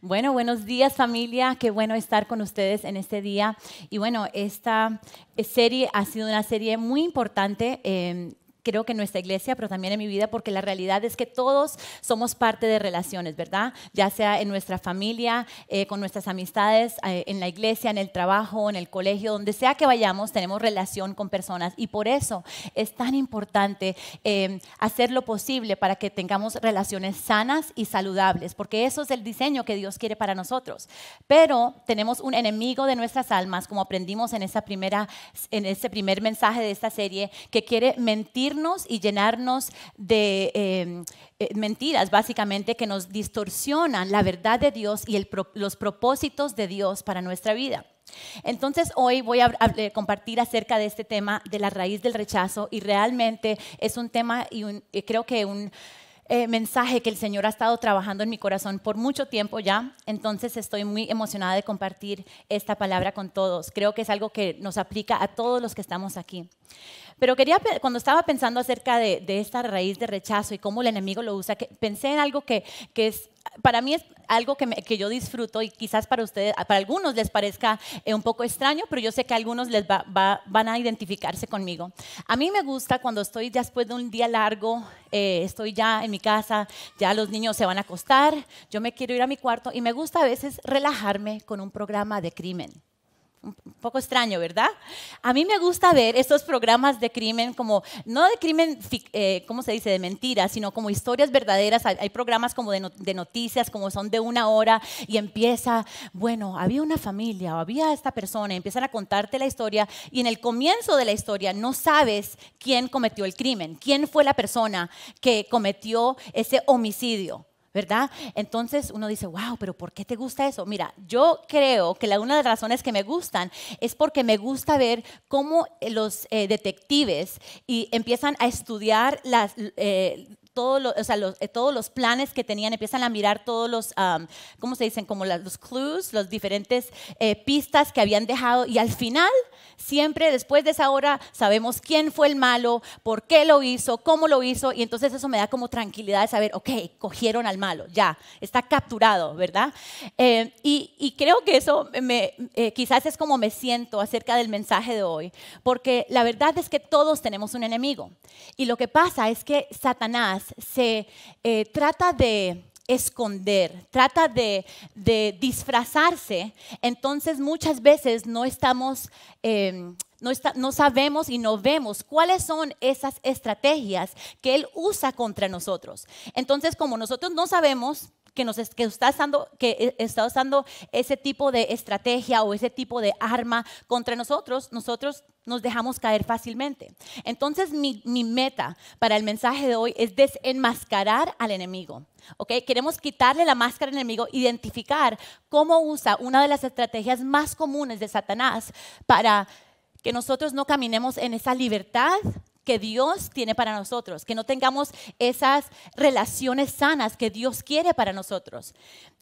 Bueno, buenos días familia, qué bueno estar con ustedes en este día. Y bueno, esta serie ha sido una serie muy importante. Eh, creo que en nuestra iglesia, pero también en mi vida, porque la realidad es que todos somos parte de relaciones, ¿verdad? Ya sea en nuestra familia, eh, con nuestras amistades, eh, en la iglesia, en el trabajo, en el colegio, donde sea que vayamos, tenemos relación con personas. Y por eso es tan importante em, hacer lo posible para que tengamos relaciones sanas y saludables, porque eso es el diseño que Dios quiere para nosotros. Pero tenemos un enemigo de nuestras almas, como aprendimos en, esa primera, en ese primer mensaje de esta serie, que quiere mentir y llenarnos de em, eh, mentiras, básicamente, que nos distorsionan la verdad de Dios y los propósitos de Dios para nuestra vida. Entonces hoy voy a eh, compartir acerca de este tema de la raíz del rechazo y realmente es un tema y eh, creo que un eh, mensaje que el Señor ha estado trabajando en mi corazón por mucho tiempo ya, entonces estoy muy emocionada de compartir esta palabra con todos. Creo que es algo que nos aplica a todos los que estamos aquí. Pero quería, cuando estaba pensando acerca de, esta raíz de rechazo y cómo el enemigo lo usa, pensé en algo que, que es para mí es algo que, yo disfruto y quizás para ustedes, para algunos les parezca eh, un poco extraño, pero yo sé que algunos les van a identificarse conmigo. A mí me gusta cuando estoy ya después de un día largo, eh, estoy ya en mi casa, ya los niños se van a acostar, yo me quiero ir a mi cuarto y me gusta a veces relajarme con un programa de crimen un poco extraño, ¿verdad? A mí me gusta ver estos programas de crimen como, no de crimen, eh, ¿cómo se dice?, de mentiras, sino como historias verdaderas. Hay, programas como de, de, noticias, como son de una hora, y empieza, bueno, había una familia o había esta persona, empiezan a contarte la historia, y en el comienzo de la historia no sabes quién cometió el crimen, quién fue la persona que cometió ese homicidio. ¿verdad? Entonces uno dice, wow, pero ¿por qué te gusta eso? Mira, yo creo que la, una de las razones que me gustan es porque me gusta ver cómo los eh, detectives y empiezan a estudiar las, eh, todos los, eh, todos los planes que tenían, empiezan a mirar todos los, ¿cómo se dicen? Como los clues, las diferentes eh, pistas que habían dejado y al final, siempre después de esa hora, sabemos quién fue el malo, por qué lo hizo, cómo lo hizo y entonces eso me da como tranquilidad de saber, ok, cogieron al malo, ya, está capturado, ¿verdad? Eh, y, creo que eso me, quizás es como me siento acerca del mensaje de hoy, porque la verdad es que todos tenemos un enemigo y lo que pasa es que Satanás se eh, trata de esconder, trata de, disfrazarse, entonces muchas veces no estamos... Em, no, sabemos y no vemos cuáles son esas estrategias que Él usa contra nosotros. Entonces, como nosotros no sabemos que, que, está usando, que eh, está usando ese tipo de estrategia o ese tipo de arma contra nosotros, nosotros nos dejamos caer fácilmente. Entonces mi, meta para el mensaje de hoy es desenmascarar al enemigo. ¿ok? Queremos quitarle la máscara al enemigo, identificar cómo usa una de las estrategias más comunes de Satanás para que nosotros no caminemos en esa libertad que Dios tiene para nosotros, que no tengamos esas relaciones sanas que Dios quiere para nosotros.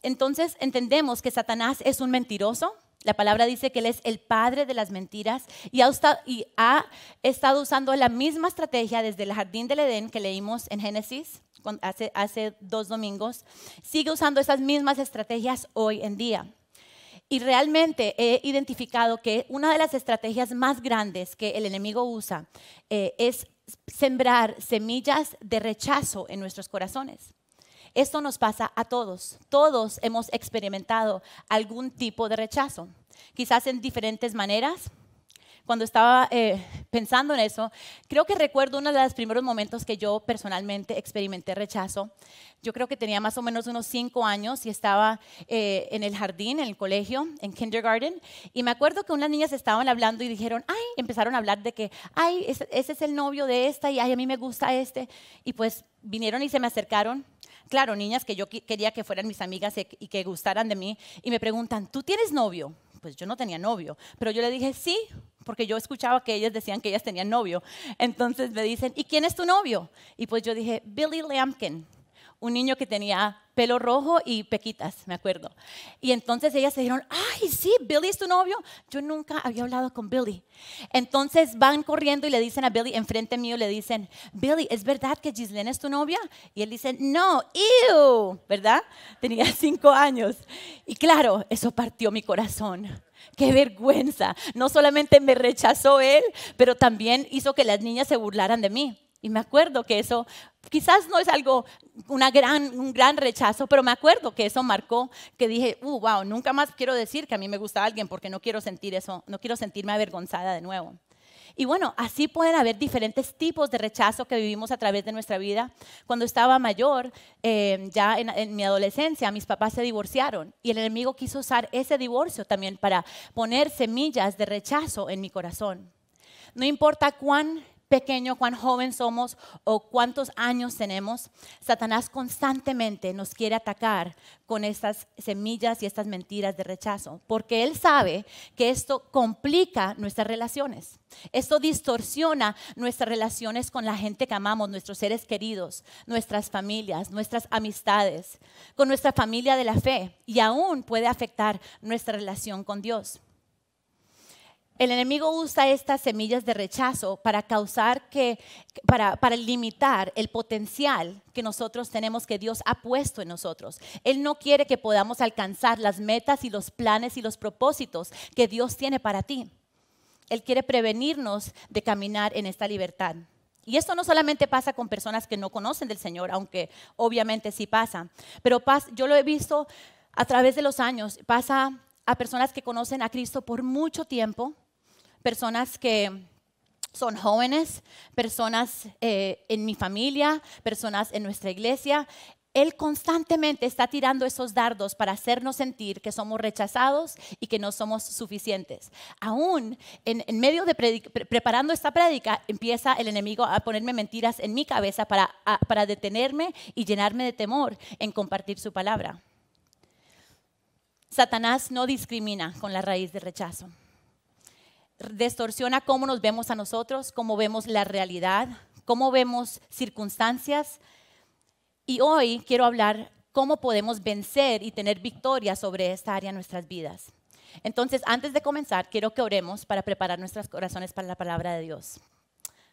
Entonces entendemos que Satanás es un mentiroso, la palabra dice que Él es el padre de las mentiras y ha, estado usando la misma estrategia desde el jardín del Edén que leímos en Génesis hace, dos domingos. Sigue usando esas mismas estrategias hoy en día. Y realmente he identificado que una de las estrategias más grandes que el enemigo usa eh, es sembrar semillas de rechazo en nuestros corazones. Esto nos pasa a todos. Todos hemos experimentado algún tipo de rechazo, quizás en diferentes maneras. Cuando estaba eh, pensando en eso, creo que recuerdo uno de los primeros momentos que yo personalmente experimenté rechazo. Yo creo que tenía más o menos unos cinco años y estaba eh, en el jardín, en el colegio, en kindergarten. Y me acuerdo que unas niñas estaban hablando y dijeron, ay, empezaron a hablar de que, ay, ese, ese es el novio de esta y ay, a mí me gusta este. Y pues vinieron y se me acercaron Claro, niñas que yo quería que fueran mis amigas y que gustaran de mí. Y me preguntan, ¿tú tienes novio? Pues yo no tenía novio, pero yo le dije sí, porque yo escuchaba que ellas decían que ellas tenían novio. Entonces me dicen, ¿y quién es tu novio? Y pues yo dije, Billy Lampkin un niño que tenía pelo rojo y pequitas, me acuerdo. Y entonces ellas se dijeron, ay, sí, Billy es tu novio. Yo nunca había hablado con Billy. Entonces van corriendo y le dicen a Billy, enfrente mío le dicen, Billy, ¿es verdad que Gislene es tu novia? Y él dice, no, ew, ¿verdad? Tenía cinco años. Y claro, eso partió mi corazón. Qué vergüenza. No solamente me rechazó él, pero también hizo que las niñas se burlaran de mí. Y me acuerdo que eso, quizás no es algo, una un gran rechazo, pero me acuerdo que eso marcó, que dije, uh, wow, nunca más quiero decir que a mí me gusta alguien porque no quiero sentir eso, no quiero sentirme avergonzada de nuevo. Y bueno, así pueden haber diferentes tipos de rechazo que vivimos a través de nuestra vida. Cuando estaba mayor, em, ya en, mi adolescencia, mis papás se divorciaron y el enemigo quiso usar ese divorcio también para poner semillas de rechazo en mi corazón. No importa cuán pequeño, cuán joven somos o cuántos años tenemos, Satanás constantemente nos quiere atacar con estas semillas y estas mentiras de rechazo, porque él sabe que esto complica nuestras relaciones, esto distorsiona nuestras relaciones con la gente que amamos, nuestros seres queridos, nuestras familias, nuestras amistades, con nuestra familia de la fe y aún puede afectar nuestra relación con Dios. El enemigo usa estas semillas de rechazo para causar que, para, limitar el potencial que nosotros tenemos, que Dios ha puesto en nosotros. Él no quiere que podamos alcanzar las metas y los planes y los propósitos que Dios tiene para ti. Él quiere prevenirnos de caminar en esta libertad. Y esto no solamente pasa con personas que no conocen del Señor, aunque obviamente sí pasa, pero pasa, yo lo he visto a través de los años, pasa a personas que conocen a Cristo por mucho tiempo, personas que son jóvenes, personas eh, en mi familia, personas en nuestra iglesia. Él constantemente está tirando esos dardos para hacernos sentir que somos rechazados y que no somos suficientes. Aún en, medio de preparando esta prédica, empieza el enemigo a ponerme mentiras en mi cabeza para, para detenerme y llenarme de temor en compartir su palabra. Satanás no discrimina con la raíz del rechazo distorsiona cómo nos vemos a nosotros, cómo vemos la realidad, cómo vemos circunstancias. Y hoy quiero hablar cómo podemos vencer y tener victoria sobre esta área en nuestras vidas. Entonces, antes de comenzar, quiero que oremos para preparar nuestros corazones para la palabra de Dios.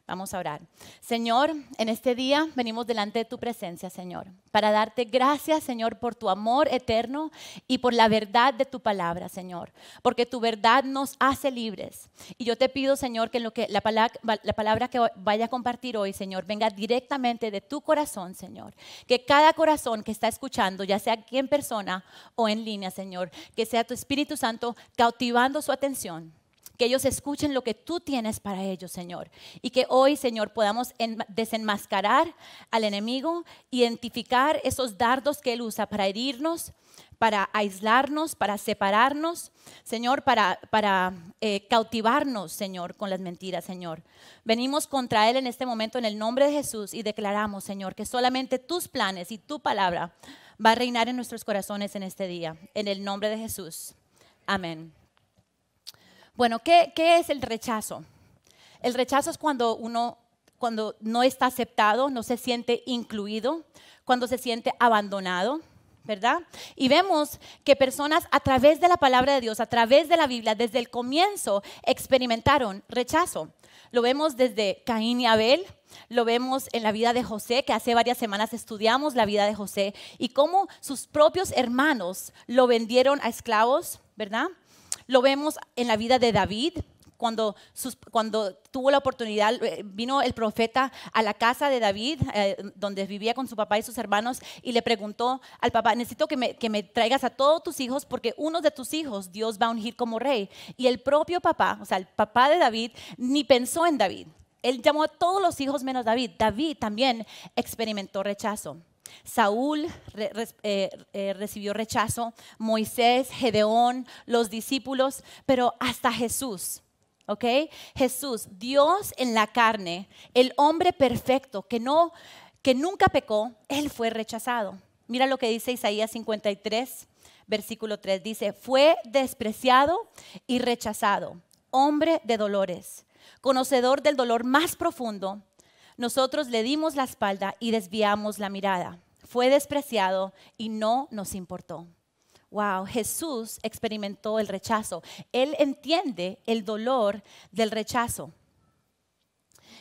Vamos a orar. Señor, en este día venimos delante de tu presencia, Señor, para darte gracias, Señor, por tu amor eterno y por la verdad de tu palabra, Señor, porque tu verdad nos hace libres. Y yo te pido, Señor, que, lo que la, palabra, la palabra que vaya a compartir hoy, Señor, venga directamente de tu corazón, Señor. Que cada corazón que está escuchando, ya sea aquí en persona o en línea, Señor, que sea tu Espíritu Santo cautivando su atención que ellos escuchen lo que tú tienes para ellos, Señor. Y que hoy, Señor, podamos desenmascarar al enemigo, identificar esos dardos que él usa para herirnos, para aislarnos, para separarnos, Señor, para, para eh, cautivarnos, Señor, con las mentiras, Señor. Venimos contra Él en este momento en el nombre de Jesús y declaramos, Señor, que solamente tus planes y tu palabra va a reinar en nuestros corazones en este día, en el nombre de Jesús. Amén. Bueno, ¿qué, es el rechazo? El rechazo es cuando uno cuando no está aceptado, no se siente incluido, cuando se siente abandonado, ¿verdad? Y vemos que personas a través de la palabra de Dios, a través de la Biblia, desde el comienzo experimentaron rechazo. Lo vemos desde Caín y Abel, lo vemos en la vida de José, que hace varias semanas estudiamos la vida de José y cómo sus propios hermanos lo vendieron a esclavos, ¿verdad? Lo vemos en la vida de David, cuando, tuvo la oportunidad, eh, vino el profeta a la casa de David, eh, donde vivía con su papá y sus hermanos, y le preguntó al papá, necesito que me, que me, traigas a todos tus hijos, porque uno de tus hijos Dios va a ungir como rey. Y el propio papá, o sea, el papá de David, ni pensó en David. Él llamó a todos los hijos menos David. David también experimentó rechazo. Saúl eh, eh, recibió rechazo, Moisés, Gedeón, los discípulos, pero hasta Jesús. ¿Ok? Jesús, Dios en la carne, el hombre perfecto que, no, que nunca pecó, él fue rechazado. Mira lo que dice Isaías 53, versículo 3. Dice, fue despreciado y rechazado, hombre de dolores, conocedor del dolor más profundo nosotros le dimos la espalda y desviamos la mirada. Fue despreciado y no nos importó. Wow, Jesús experimentó el rechazo. Él entiende el dolor del rechazo.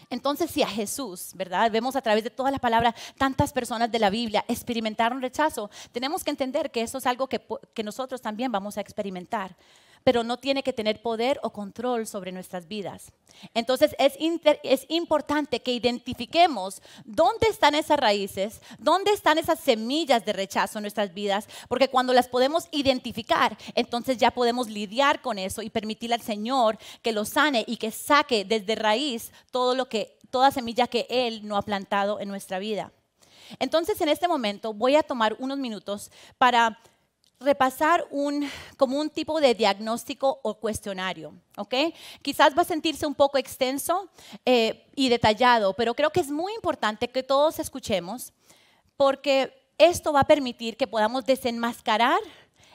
Entonces, si a Jesús, ¿verdad? Vemos a través de todas las palabras, tantas personas de la Biblia experimentaron rechazo, tenemos que entender que eso es algo que, que nosotros también vamos a experimentar pero no tiene que tener poder o control sobre nuestras vidas. Entonces es, es importante que identifiquemos dónde están esas raíces, dónde están esas semillas de rechazo en nuestras vidas, porque cuando las podemos identificar, entonces ya podemos lidiar con eso y permitir al Señor que lo sane y que saque desde raíz todo lo que, toda semilla que Él no ha plantado en nuestra vida. Entonces en este momento voy a tomar unos minutos para repasar un, como un tipo de diagnóstico o cuestionario. ¿okay? Quizás va a sentirse un poco extenso eh, y detallado, pero creo que es muy importante que todos escuchemos porque esto va a permitir que podamos desenmascarar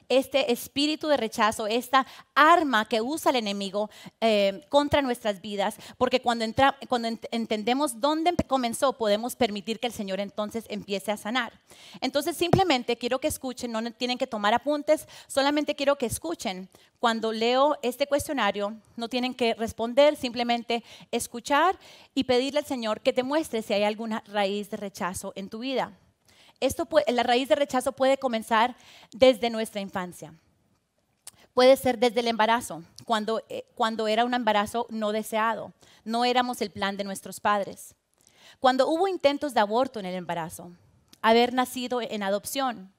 este espíritu de rechazo, esta arma que usa el enemigo eh, contra nuestras vidas, porque cuando, entra, cuando entendemos dónde comenzó, podemos permitir que el Señor entonces empiece a sanar. Entonces simplemente quiero que escuchen, no tienen que tomar apuntes, solamente quiero que escuchen. Cuando leo este cuestionario, no tienen que responder, simplemente escuchar y pedirle al Señor que te muestre si hay alguna raíz de rechazo en tu vida la raíz de rechazo puede comenzar desde nuestra infancia. Puede ser desde el embarazo, cuando, eh, cuando era un embarazo no deseado, no éramos el plan de nuestros padres. Cuando hubo intentos de aborto en el embarazo, haber nacido en adopción,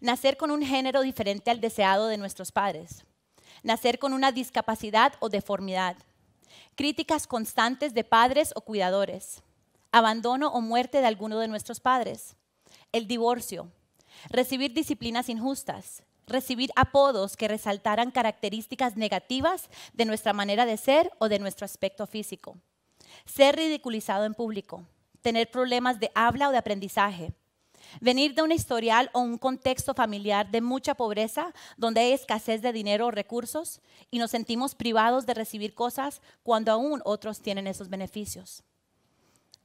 nacer con un género diferente al deseado de nuestros padres, nacer con una discapacidad o deformidad, críticas constantes de padres o cuidadores, abandono o muerte de alguno de nuestros padres, el divorcio, recibir disciplinas injustas, recibir apodos que resaltaran características negativas de nuestra manera de ser o de nuestro aspecto físico, ser ridiculizado en público, tener problemas de habla o de aprendizaje, venir de un historial o un contexto familiar de mucha pobreza, donde hay escasez de dinero o recursos y nos sentimos privados de recibir cosas cuando aún otros tienen esos beneficios,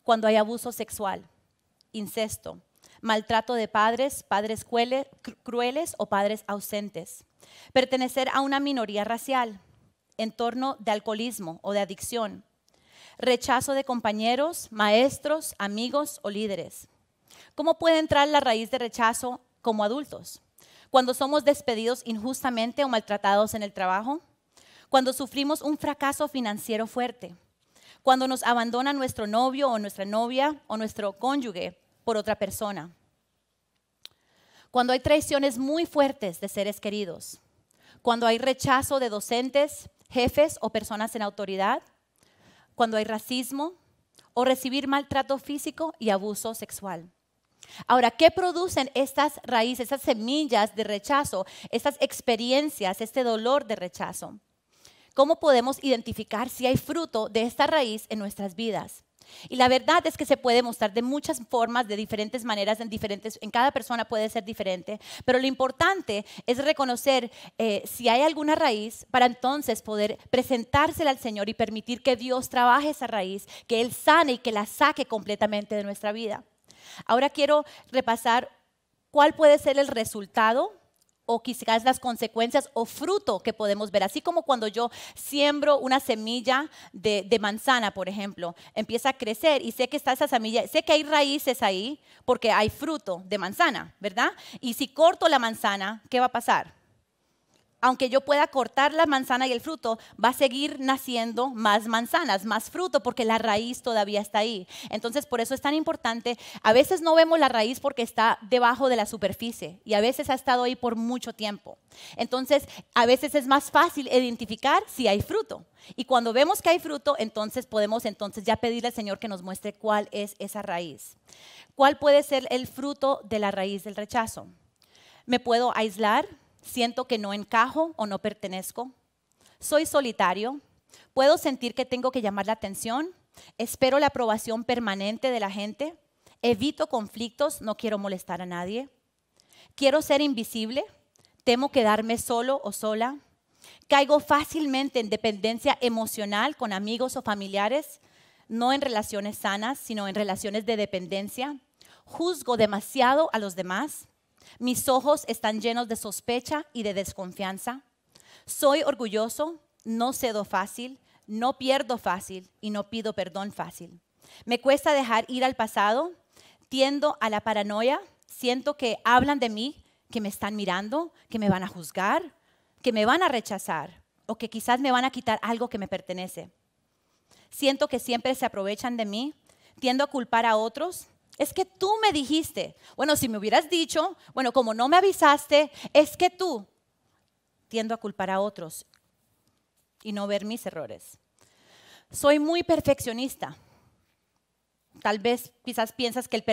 cuando hay abuso sexual, incesto, maltrato de padres, padres crueles o padres ausentes, pertenecer a una minoría racial, entorno de alcoholismo o de adicción, rechazo de compañeros, maestros, amigos o líderes. ¿Cómo puede entrar la raíz de rechazo como adultos? Cuando somos despedidos injustamente o maltratados en el trabajo, cuando sufrimos un fracaso financiero fuerte, cuando nos abandona nuestro novio o nuestra novia o nuestro cónyuge por otra persona. Cuando hay traiciones muy fuertes de seres queridos, cuando hay rechazo de docentes, jefes o personas en autoridad, cuando hay racismo o recibir maltrato físico y abuso sexual. Ahora, ¿qué producen estas raíces, estas semillas de rechazo, estas experiencias, este dolor de rechazo? ¿Cómo podemos identificar si hay fruto de esta raíz en nuestras vidas? Y la verdad es que se puede mostrar de muchas formas, de diferentes maneras, en, diferentes, en cada persona puede ser diferente, pero lo importante es reconocer eh, si hay alguna raíz para entonces poder presentársela al Señor y permitir que Dios trabaje esa raíz, que Él sane y que la saque completamente de nuestra vida. Ahora quiero repasar cuál puede ser el resultado o quizás las consecuencias o fruto que podemos ver. Así como cuando yo siembro una semilla de, manzana, por ejemplo, empieza a crecer y sé que está esa semilla, sé que hay raíces ahí porque hay fruto de manzana, ¿verdad? Y si corto la manzana, ¿qué va a pasar? aunque yo pueda cortar la manzana y el fruto, va a seguir naciendo más manzanas, más fruto, porque la raíz todavía está ahí. Entonces, por eso es tan importante. A veces no vemos la raíz porque está debajo de la superficie y a veces ha estado ahí por mucho tiempo. Entonces, a veces es más fácil identificar si hay fruto. Y cuando vemos que hay fruto, entonces podemos entonces ya pedirle al Señor que nos muestre cuál es esa raíz. ¿Cuál puede ser el fruto de la raíz del rechazo? Me puedo aislar, Siento que no encajo o no pertenezco. Soy solitario. Puedo sentir que tengo que llamar la atención. Espero la aprobación permanente de la gente. Evito conflictos. No quiero molestar a nadie. Quiero ser invisible. Temo quedarme solo o sola. Caigo fácilmente en dependencia emocional con amigos o familiares, no en relaciones sanas, sino en relaciones de dependencia. Juzgo demasiado a los demás. Mis ojos están llenos de sospecha y de desconfianza. Soy orgulloso, no cedo fácil, no pierdo fácil y no pido perdón fácil. Me cuesta dejar ir al pasado, tiendo a la paranoia, siento que hablan de mí, que me están mirando, que me van a juzgar, que me van a rechazar o que quizás me van a quitar algo que me pertenece. Siento que siempre se aprovechan de mí, tiendo a culpar a otros, es que tú me dijiste. Bueno, si me hubieras dicho, bueno, como no me avisaste, es que tú tiendo a culpar a otros y no ver mis errores. Soy muy perfeccionista. Tal vez quizás piensas que el,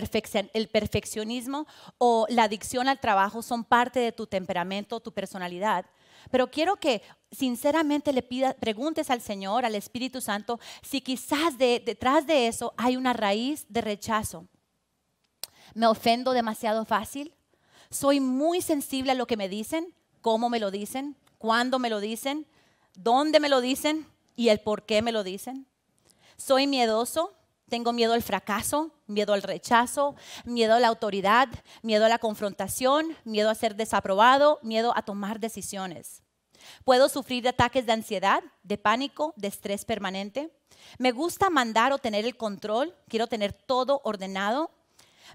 perfeccionismo o la adicción al trabajo son parte de tu temperamento, tu personalidad. Pero quiero que sinceramente le pidas, preguntes al Señor, al Espíritu Santo, si quizás detrás de eso hay una raíz de rechazo me ofendo demasiado fácil, soy muy sensible a lo que me dicen, cómo me lo dicen, cuándo me lo dicen, dónde me lo dicen y el por qué me lo dicen. Soy miedoso, tengo miedo al fracaso, miedo al rechazo, miedo a la autoridad, miedo a la confrontación, miedo a ser desaprobado, miedo a tomar decisiones. Puedo sufrir ataques de ansiedad, de pánico, de estrés permanente. Me gusta mandar o tener el control, quiero tener todo ordenado.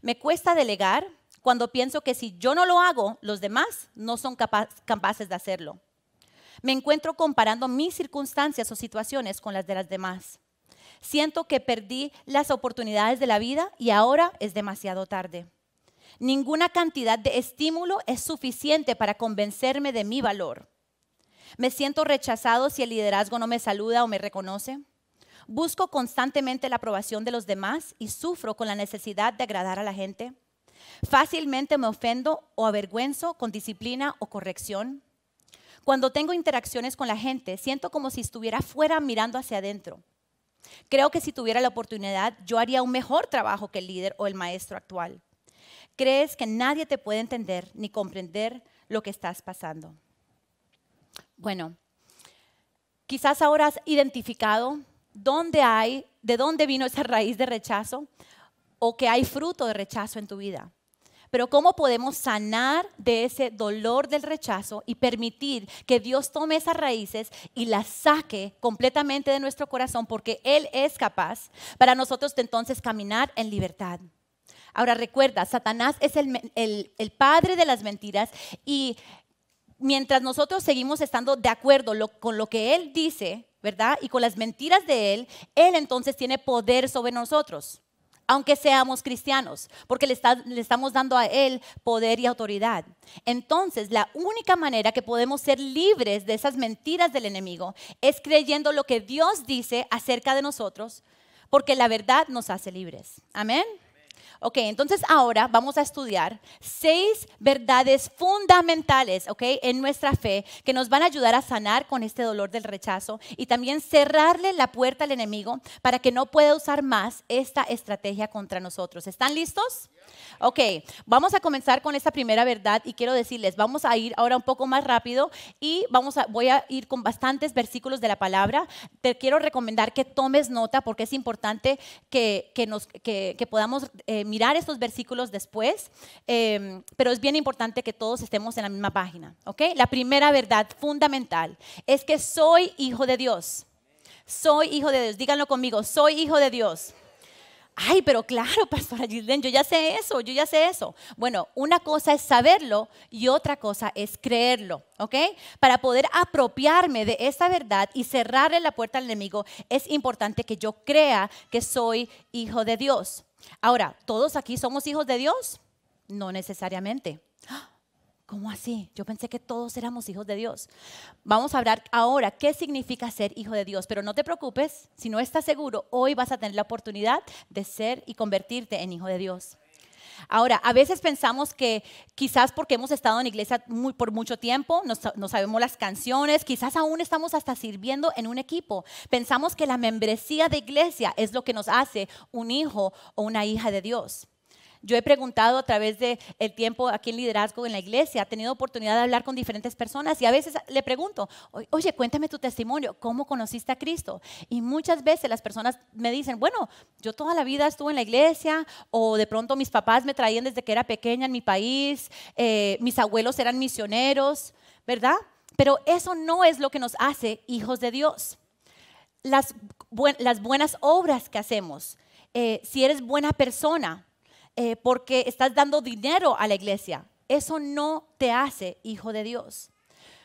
Me cuesta delegar cuando pienso que si yo no lo hago, los demás no son capaces de hacerlo. Me encuentro comparando mis circunstancias o situaciones con las de las demás. Siento que perdí las oportunidades de la vida y ahora es demasiado tarde. Ninguna cantidad de estímulo es suficiente para convencerme de mi valor. Me siento rechazado si el liderazgo no me saluda o me reconoce. Busco constantemente la aprobación de los demás y sufro con la necesidad de agradar a la gente. Fácilmente me ofendo o avergüenzo con disciplina o corrección. Cuando tengo interacciones con la gente, siento como si estuviera fuera mirando hacia adentro. Creo que si tuviera la oportunidad, yo haría un mejor trabajo que el líder o el maestro actual. Crees que nadie te puede entender ni comprender lo que estás pasando. Bueno, quizás ahora has identificado dónde hay, de dónde vino esa raíz de rechazo o que hay fruto de rechazo en tu vida. Pero cómo podemos sanar de ese dolor del rechazo y permitir que Dios tome esas raíces y las saque completamente de nuestro corazón porque Él es capaz para nosotros de entonces caminar en libertad. Ahora recuerda, Satanás es el, el padre de las mentiras y mientras nosotros seguimos estando de acuerdo con lo que Él dice, ¿verdad? Y con las mentiras de Él, Él entonces tiene poder sobre nosotros, aunque seamos cristianos, porque le estamos dando a Él poder y autoridad. Entonces, la única manera que podemos ser libres de esas mentiras del enemigo es creyendo lo que Dios dice acerca de nosotros, porque la verdad nos hace libres. Amén. Ok, entonces ahora vamos a estudiar seis verdades fundamentales, ok, en nuestra fe que nos van a ayudar a sanar con este dolor del rechazo y también cerrarle la puerta al enemigo para que no pueda usar más esta estrategia contra nosotros. ¿Están listos? Ok, vamos a comenzar con esta primera verdad y quiero decirles, vamos a ir ahora un poco más rápido y vamos a, voy a ir con bastantes versículos de la palabra. Te quiero recomendar que tomes nota porque es importante que, que, nos, podamos eh, mirar estos versículos después, em, pero es bien importante que todos estemos en la misma página. Ok, la primera verdad fundamental es que soy hijo de Dios. Soy hijo de Dios. Díganlo conmigo, soy hijo de Dios. Ay, pero claro, pastora Gilden, yo ya sé eso, yo ya sé eso. Bueno, una cosa es saberlo y otra cosa es creerlo, ¿ok? Para poder apropiarme de esa verdad y cerrarle la puerta al enemigo, es importante que yo crea que soy hijo de Dios. Ahora, ¿todos aquí somos hijos de Dios? No necesariamente. ¡Ah! ¿Cómo así? Yo pensé que todos éramos hijos de Dios. Vamos a hablar ahora qué significa ser hijo de Dios, pero no te preocupes, si no estás seguro, hoy vas a tener la oportunidad de ser y convertirte en hijo de Dios. Ahora, a veces pensamos que quizás porque hemos estado en iglesia por mucho tiempo, no, sabemos las canciones, quizás aún estamos hasta sirviendo en un equipo. Pensamos que la membresía de iglesia es lo que nos hace un hijo o una hija de Dios. Yo he preguntado a través del el tiempo aquí en liderazgo en la iglesia, he tenido oportunidad de hablar con diferentes personas y a veces le pregunto, oye, cuéntame tu testimonio, ¿cómo conociste a Cristo? Y muchas veces las personas me dicen, bueno, yo toda la vida estuve en la iglesia o de pronto mis papás me traían desde que era pequeña en mi país, eh, mis abuelos eran misioneros, ¿verdad? Pero eso no es lo que nos hace hijos de Dios. Las, buenas obras que hacemos, eh, si eres buena persona, eh, porque estás dando dinero a la iglesia. Eso no te hace hijo de Dios.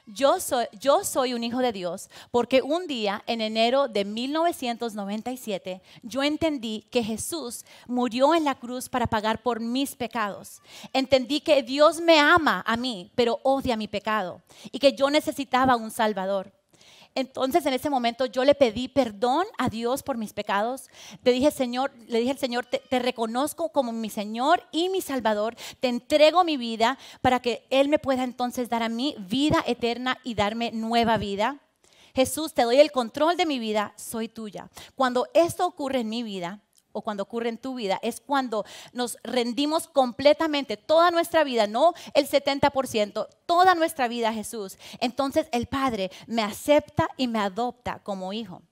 Yo soy, yo soy un hijo de Dios porque un día en enero de 1997 yo entendí que Jesús murió en la cruz para pagar por mis pecados. Entendí que Dios me ama a mí, pero odia mi pecado y que yo necesitaba un Salvador. Entonces en ese momento yo le pedí perdón a Dios por mis pecados. Le dije, Señor, le dije al Señor, te reconozco como mi Señor y mi Salvador. Te entrego mi vida para que Él me pueda entonces dar a mí vida eterna y darme nueva vida. Jesús, te doy el control de mi vida, soy tuya. Cuando esto ocurre en mi vida, o cuando ocurre en tu vida, es cuando nos rendimos completamente toda nuestra vida, no el 70%, toda nuestra vida a Jesús. Entonces el Padre me acepta y me adopta como hijo.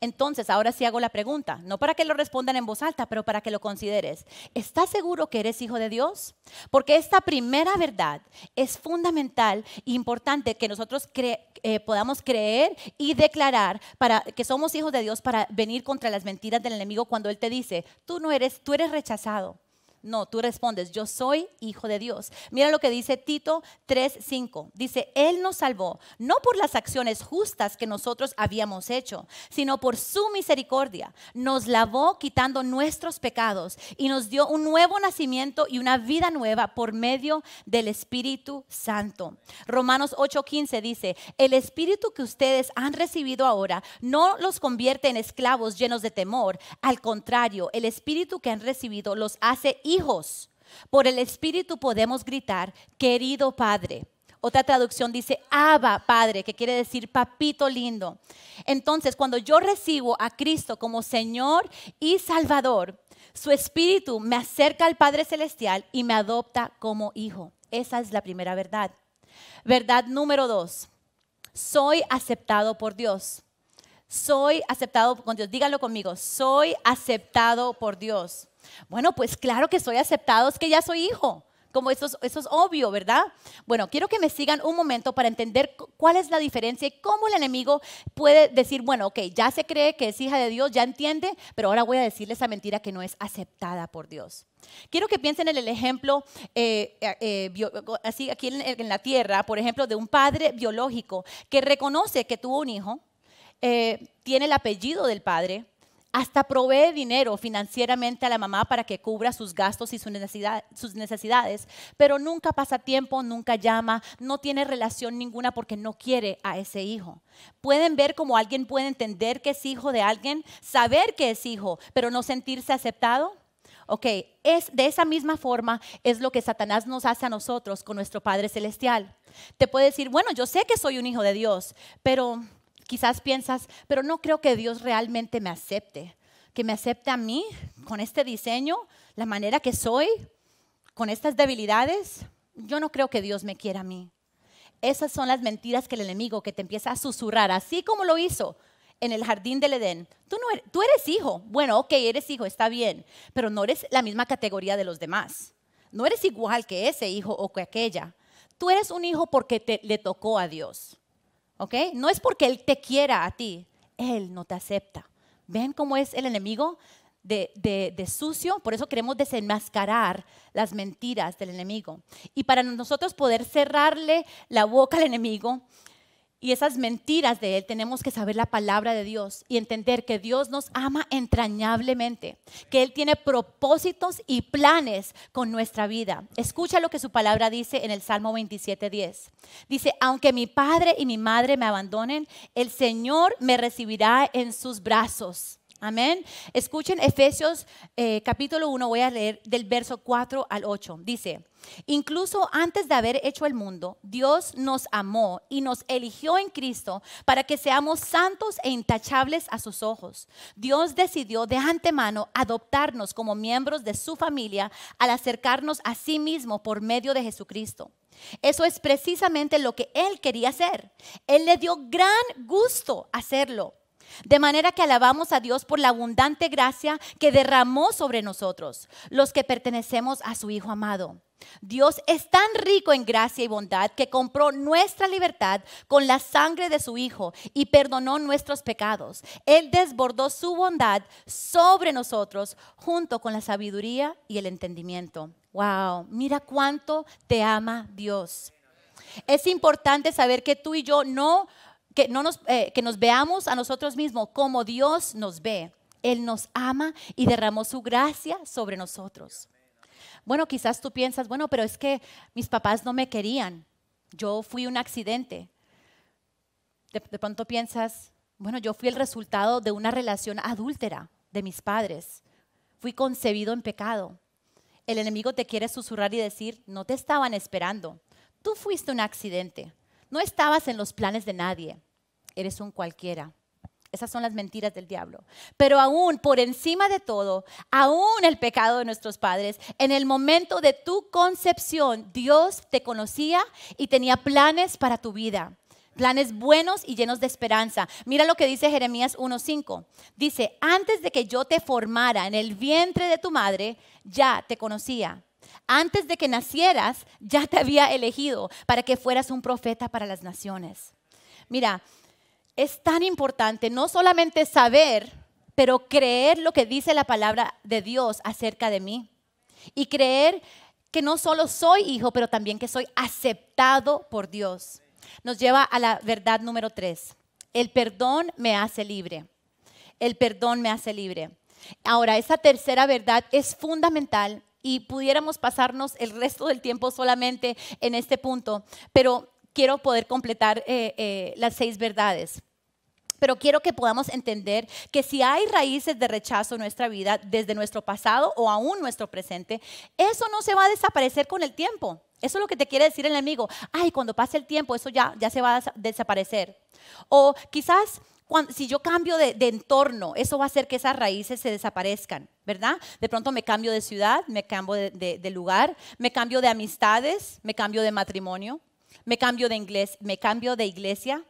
Entonces, ahora sí hago la pregunta, no para que lo respondan en voz alta, pero para que lo consideres. ¿Estás seguro que eres hijo de Dios? Porque esta primera verdad es fundamental e importante que nosotros eh, podamos creer y declarar para que somos hijos de Dios para venir contra las mentiras del enemigo cuando él te dice, tú no eres, tú eres rechazado. No, tú respondes, yo soy hijo de Dios. Mira lo que dice Tito 3:5. Dice, Él nos salvó, no por las acciones justas que nosotros habíamos hecho, sino por su misericordia. Nos lavó quitando nuestros pecados y nos dio un nuevo nacimiento y una vida nueva por medio del Espíritu Santo. Romanos 8:15 dice, el Espíritu que ustedes han recibido ahora no los convierte en esclavos llenos de temor. Al contrario, el Espíritu que han recibido los hace hijos. Por el Espíritu podemos gritar, querido Padre. Otra traducción dice, Abba, Padre, que quiere decir papito lindo. Entonces, cuando yo recibo a Cristo como Señor y Salvador, su Espíritu me acerca al Padre Celestial y me adopta como hijo. Esa es la primera verdad. Verdad número dos, soy aceptado por Dios. Soy aceptado por Dios. Dígalo conmigo. Soy aceptado por Dios. Bueno, pues claro que soy aceptado, es que ya soy hijo. Como eso es, obvio, ¿verdad? Bueno, quiero que me sigan un momento para entender cuál es la diferencia y cómo el enemigo puede decir, bueno, ok, ya se cree que es hija de Dios, ya entiende, pero ahora voy a decirle esa mentira que no es aceptada por Dios. Quiero que piensen en el ejemplo, eh, eh, eh, así aquí en la tierra, por ejemplo, de un padre biológico que reconoce que tuvo un hijo, eh, tiene el apellido del padre, hasta provee dinero financieramente a la mamá para que cubra sus gastos y sus, necesidades, pero nunca pasa tiempo, nunca llama, no tiene relación ninguna porque no quiere a ese hijo. Pueden ver cómo alguien puede entender que es hijo de alguien, saber que es hijo, pero no sentirse aceptado. Ok, es de esa misma forma es lo que Satanás nos hace a nosotros con nuestro Padre Celestial. Te puede decir, bueno, yo sé que soy un hijo de Dios, pero quizás piensas, pero no creo que Dios realmente me acepte, que me acepte a mí con este diseño, la manera que soy, con estas debilidades. Yo no creo que Dios me quiera a mí. Esas son las mentiras que el enemigo que te empieza a susurrar, así como lo hizo en el jardín del Edén. Tú, er, eres, hijo. Bueno, ok, eres hijo, está bien, pero no eres la misma categoría de los demás. No eres igual que ese hijo o que aquella. Tú eres un hijo porque te, le tocó a Dios. No es porque Él te quiera a ti, Él no te acepta. ¿Ven cómo es el enemigo de, de, sucio? Por eso queremos desenmascarar las mentiras del enemigo. Y para nosotros poder cerrarle la boca al enemigo, y esas mentiras de Él, tenemos que saber la palabra de Dios y entender que Dios nos ama entrañablemente, que Él tiene propósitos y planes con nuestra vida. Escucha lo que su palabra dice en el Salmo 27.10. Dice, aunque mi padre y mi madre me abandonen, el Señor me recibirá en sus brazos. Amén. Escuchen Efesios eh, capítulo 1, voy a leer del verso 4 al 8. Dice, incluso antes de haber hecho el mundo, Dios nos amó y nos eligió en Cristo para que seamos santos e intachables a sus ojos. Dios decidió de antemano adoptarnos como miembros de su familia al acercarnos a sí mismo por medio de Jesucristo. Eso es precisamente lo que Él quería hacer. Él le dio gran gusto hacerlo. De manera que alabamos a Dios por la abundante gracia que derramó sobre nosotros, los que pertenecemos a su Hijo amado. Dios es tan rico en gracia y bondad que compró nuestra libertad con la sangre de su Hijo y perdonó nuestros pecados. Él desbordó su bondad sobre nosotros junto con la sabiduría y el entendimiento. Wow, mira cuánto te ama Dios. Es importante saber que tú y yo no eh, que, nos, veamos a nosotros mismos como Dios nos ve. Él nos ama y derramó su gracia sobre nosotros. Bueno, quizás tú piensas, bueno, pero es que mis papás no me querían. Yo fui un accidente. de pronto piensas, bueno, yo fui el resultado de una relación adúltera de mis padres. Fui concebido en pecado. El enemigo te quiere susurrar y decir, no te estaban esperando. Tú fuiste un accidente. No estabas en los planes de nadie. Eres un cualquiera. Esas son las mentiras del diablo. Pero aún por encima de todo, aún el pecado de nuestros padres, en el momento de tu concepción, Dios te conocía y tenía planes para tu vida. Planes buenos y llenos de esperanza. Mira lo que dice Jeremías 1.5. Dice, antes de que yo te formara en el vientre de tu madre, ya te conocía antes de que nacieras, ya te había elegido para que fueras un profeta para las naciones. Mira, es tan importante no solamente saber, pero creer lo que dice la palabra de Dios acerca de mí. Y creer que no solo soy hijo, pero también que soy aceptado por Dios. Nos lleva a la verdad número tres. El perdón me hace libre. El perdón me hace libre. Ahora, esa tercera verdad es fundamental y pudiéramos pasarnos el resto del tiempo solamente en este punto, pero quiero poder completar eh, eh, las seis verdades pero quiero que podamos entender que si hay raíces de rechazo en nuestra vida, desde nuestro pasado o aún nuestro presente, eso no se va a desaparecer con el tiempo. Eso es lo que te quiere decir el enemigo. Ay, cuando pase el tiempo, eso ya, ya se va a desaparecer. O quizás si yo cambio de, entorno, eso va a hacer que esas raíces se desaparezcan, ¿verdad? De pronto me cambio de ciudad, me cambio de, lugar, me cambio de amistades, me cambio de matrimonio, me cambio de inglés, me cambio de iglesia,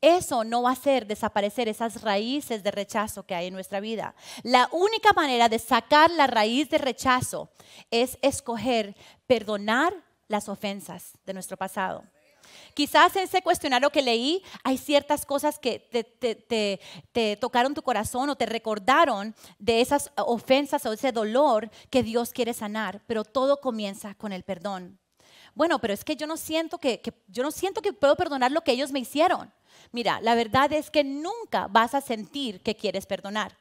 eso no va a hacer desaparecer esas raíces de rechazo que hay en nuestra vida. La única manera de sacar la raíz de rechazo es escoger perdonar las ofensas de nuestro pasado. Quizás en ese cuestionario que leí hay ciertas cosas que te, te, te, te, tocaron tu corazón o te recordaron de esas ofensas o ese dolor que Dios quiere sanar, pero todo comienza con el perdón. Bueno, pero es que yo no siento que, que yo no siento que puedo perdonar lo que ellos me hicieron. Mira, la verdad es que nunca vas a sentir que quieres perdonar.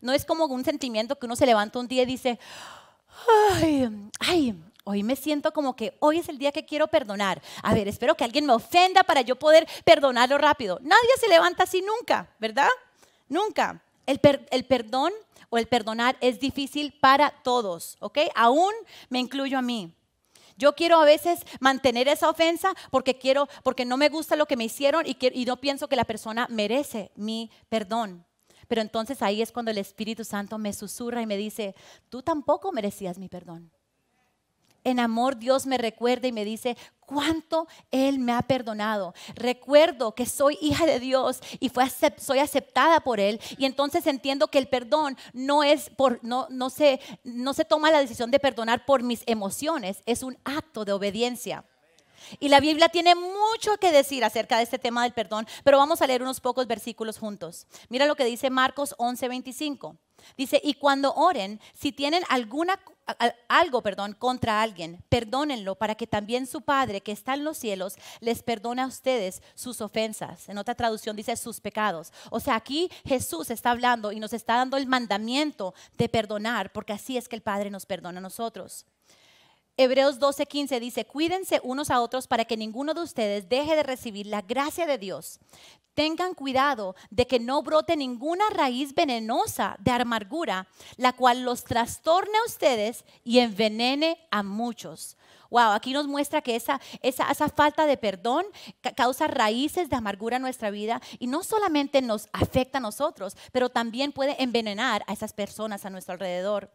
No es como un sentimiento que uno se levanta un día y dice, ay, ay, Hoy me siento como que hoy es el día que quiero perdonar. A ver, espero que alguien me ofenda para yo poder perdonarlo rápido. Nadie se levanta así nunca, ¿verdad? Nunca. El, perdón o el perdonar es difícil para todos, ¿ok? Aún me incluyo a mí. Yo quiero a veces mantener esa ofensa porque quiero, porque no me gusta lo que me hicieron y, y no pienso que la persona merece mi perdón. Pero entonces ahí es cuando el Espíritu Santo me susurra y me dice, tú tampoco merecías mi perdón en amor Dios me recuerda y me dice cuánto Él me ha perdonado. Recuerdo que soy hija de Dios y soy aceptada por Él. Y entonces entiendo que el perdón no es por, no, no, se, no se toma la decisión de perdonar por mis emociones, es un acto de obediencia. Y la Biblia tiene mucho que decir acerca de este tema del perdón, pero vamos a leer unos pocos versículos juntos. Mira lo que dice Marcos 11:25. Dice, y cuando oren, si tienen alguna, algo perdón, contra alguien, perdónenlo para que también su Padre que está en los cielos les perdone a ustedes sus ofensas. En otra traducción dice sus pecados. O sea, aquí Jesús está hablando y nos está dando el mandamiento de perdonar, porque así es que el Padre nos perdona a nosotros. Hebreos 12:15 dice, cuídense unos a otros para que ninguno de ustedes deje de recibir la gracia de Dios. Tengan cuidado de que no brote ninguna raíz venenosa de amargura, la cual los trastorne a ustedes y envenene a muchos. Wow, aquí nos muestra que esa, esa, esa falta de perdón causa raíces de amargura en nuestra vida y no solamente nos afecta a nosotros, pero también puede envenenar a esas personas a nuestro alrededor.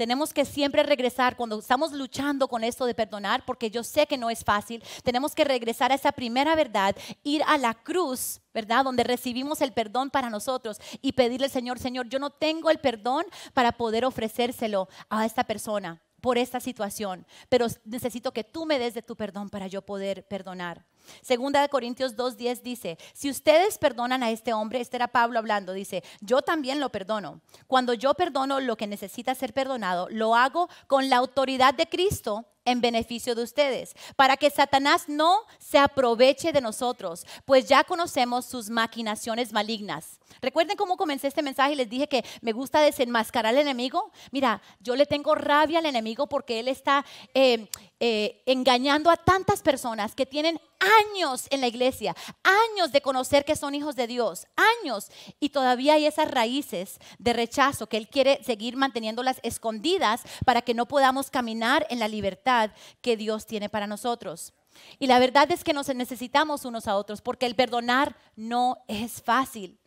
Tenemos que siempre regresar cuando estamos luchando con esto de perdonar, porque yo sé que no es fácil. Tenemos que regresar a esa primera verdad, ir a la cruz, ¿verdad? Donde recibimos el perdón para nosotros y pedirle al Señor, Señor, yo no tengo el perdón para poder ofrecérselo a esta persona por esta situación, pero necesito que tú me des de tu perdón para yo poder perdonar. Segunda de Corintios 2:10 dice, si ustedes perdonan a este hombre, este era Pablo hablando, dice, yo también lo perdono. Cuando yo perdono lo que necesita ser perdonado, lo hago con la autoridad de Cristo en beneficio de ustedes, para que Satanás no se aproveche de nosotros, pues ya conocemos sus maquinaciones malignas. Recuerden cómo comencé este mensaje y les dije que me gusta desenmascarar al enemigo. Mira, yo le tengo rabia al enemigo porque él está eh, eh, engañando a tantas personas que tienen años en la iglesia, años de conocer que son hijos de Dios, años, y todavía hay esas raíces de rechazo que Él quiere seguir manteniéndolas escondidas para que no podamos caminar en la libertad que Dios tiene para nosotros. Y la verdad es que nos necesitamos unos a otros porque el perdonar no es fácil.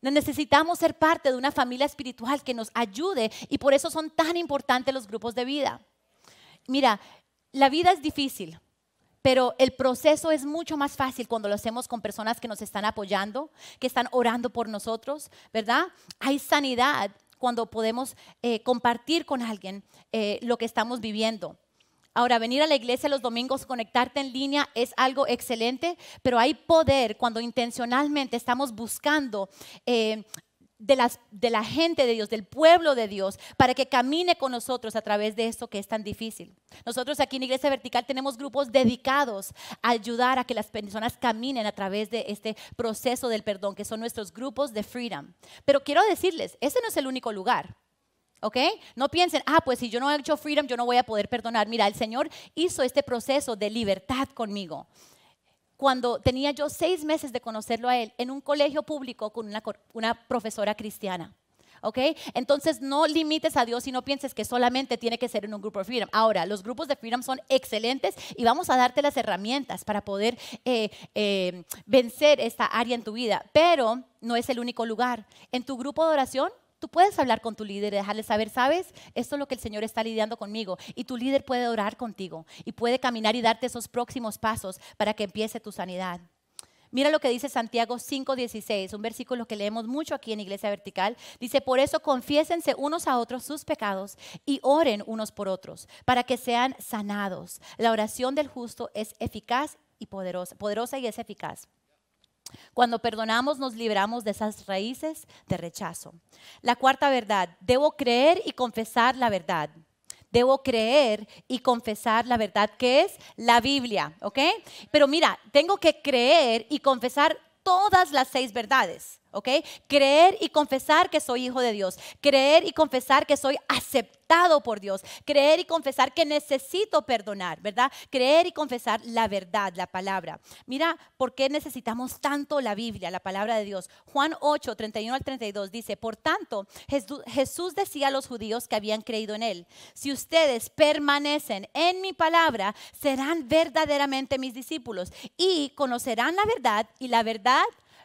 Necesitamos ser parte de una familia espiritual que nos ayude y por eso son tan importantes los grupos de vida. Mira, la vida es difícil, pero el proceso es mucho más fácil cuando lo hacemos con personas que nos están apoyando, que están orando por nosotros, ¿verdad? Hay sanidad cuando podemos eh, compartir con alguien eh, lo que estamos viviendo. Ahora, venir a la iglesia los domingos, conectarte en línea es algo excelente, pero hay poder cuando intencionalmente estamos buscando eh, de, la gente de Dios, del pueblo de Dios, para que camine con nosotros a través de esto que es tan difícil. Nosotros aquí en Iglesia Vertical tenemos grupos dedicados a ayudar a que las personas caminen a través de este proceso del perdón, que son nuestros grupos de freedom. Pero quiero decirles, ese no es el único lugar. ¿Ok? No piensen, ah, pues si yo no he hecho freedom, yo no voy a poder perdonar. Mira, el Señor hizo este proceso de libertad conmigo cuando tenía yo seis meses de conocerlo a él, en un colegio público con una, profesora cristiana. ¿ok? Entonces no limites a Dios y no pienses que solamente tiene que ser en un grupo de Freedom. Ahora, los grupos de Freedom son excelentes y vamos a darte las herramientas para poder eh, eh, vencer esta área en tu vida, pero no es el único lugar. En tu grupo de oración Tú puedes hablar con tu líder y dejarle saber, sabes, esto es lo que el Señor está lidiando conmigo. Y tu líder puede orar contigo y puede caminar y darte esos próximos pasos para que empiece tu sanidad. Mira lo que dice Santiago 5:16, un versículo que leemos mucho aquí en Iglesia Vertical. Dice, por eso confiésense unos a otros sus pecados y oren unos por otros, para que sean sanados. La oración del justo es eficaz y poderosa, poderosa y es eficaz. Cuando perdonamos nos libramos de esas raíces de rechazo. La cuarta verdad, debo creer y confesar la verdad. Debo creer y confesar la verdad que es la Biblia, ¿ok? Pero mira, tengo que creer y confesar todas las seis verdades, ¿ok? Creer y confesar que soy hijo de Dios, creer y confesar que soy aceptado por Dios. Creer y confesar que necesito perdonar, ¿verdad? Creer y confesar la verdad, la palabra. Mira, ¿por qué necesitamos tanto la Biblia, la palabra de Dios? Juan 8, 31 al 32 dice, por tanto, Jesús decía a los judíos que habían creído en él, si ustedes permanecen en mi palabra, serán verdaderamente mis discípulos y conocerán la verdad y la verdad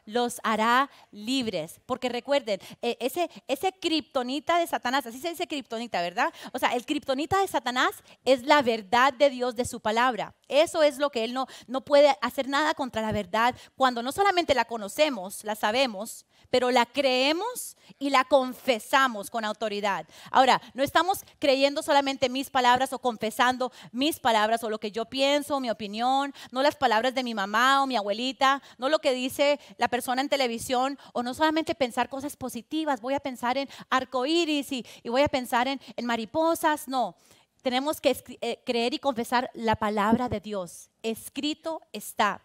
los hará libres. Porque recuerden, eh, ese, ese kriptonita de Satanás, así se dice kriptonita, ¿verdad? O sea, el kriptonita de Satanás es la verdad de Dios de su palabra. Eso es lo que Él no, no puede hacer nada contra la verdad cuando no solamente la conocemos, la sabemos, pero la creemos y la confesamos con autoridad. Ahora, no estamos creyendo solamente mis palabras o confesando mis palabras o lo que yo pienso, mi opinión, no las palabras de mi mamá o mi abuelita, no lo que dice la persona en televisión, o no solamente pensar cosas positivas, voy a pensar en arcoíris y, y voy a pensar en mariposas, no tenemos que eh, creer y confesar la palabra de Dios. Escrito está.